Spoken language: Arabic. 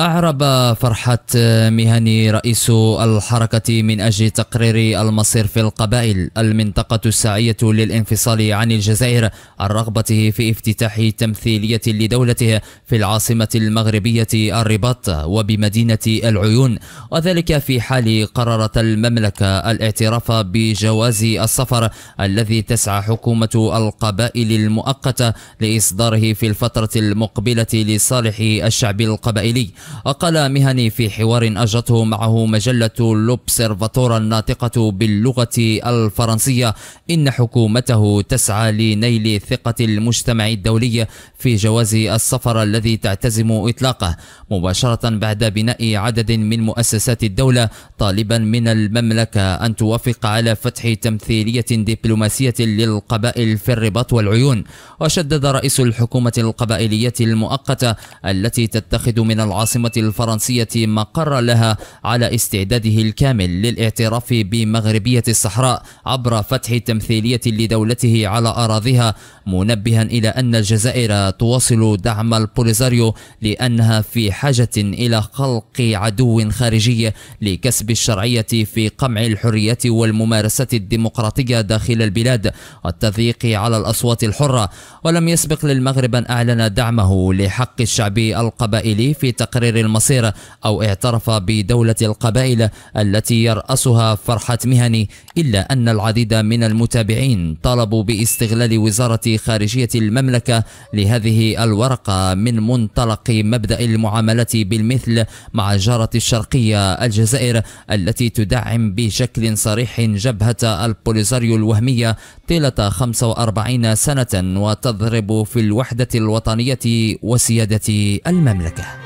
أعرب فرحة مهني رئيس الحركة من أجل تقرير المصير في القبائل المنطقة الساعية للانفصال عن الجزائر عن رغبته في افتتاح تمثيلية لدولته في العاصمة المغربية الرباط وبمدينة العيون وذلك في حال قررت المملكة الاعتراف بجواز السفر الذي تسعى حكومة القبائل المؤقتة لإصداره في الفترة المقبلة لصالح الشعب القبائلي أقل مهني في حوار أجرته معه مجلة لوبسيرفاتورا الناطقة باللغة الفرنسية إن حكومته تسعى لنيل ثقة المجتمع الدولي في جواز السفر الذي تعتزم إطلاقه مباشرة بعد بناء عدد من مؤسسات الدولة طالبا من المملكة أن توافق على فتح تمثيلية دبلوماسية للقبائل في الرباط والعيون وشدد رئيس الحكومة القبائلية المؤقتة التي تتخذ من العاصمة العاصمة الفرنسية مقر لها على استعداده الكامل للاعتراف بمغربية الصحراء عبر فتح تمثيلية لدولته على أراضيها منبها إلى أن الجزائر تواصل دعم البوليزاريو لأنها في حاجة إلى خلق عدو خارجي لكسب الشرعية في قمع الحرية والممارسة الديمقراطية داخل البلاد والتضييق على الأصوات الحرة ولم يسبق للمغرب أن أعلن دعمه لحق الشعب القبائلي في تقرير تقرير المصير أو اعترف بدولة القبائل التي يرأسها فرحت مهني إلا أن العديد من المتابعين طالبوا باستغلال وزارة خارجية المملكة لهذه الورقة من منطلق مبدأ المعاملة بالمثل مع جارة الشرقية الجزائر التي تدعم بشكل صريح جبهة البوليزاريو الوهمية طيلة 45 سنة وتضرب في الوحدة الوطنية وسيادة المملكة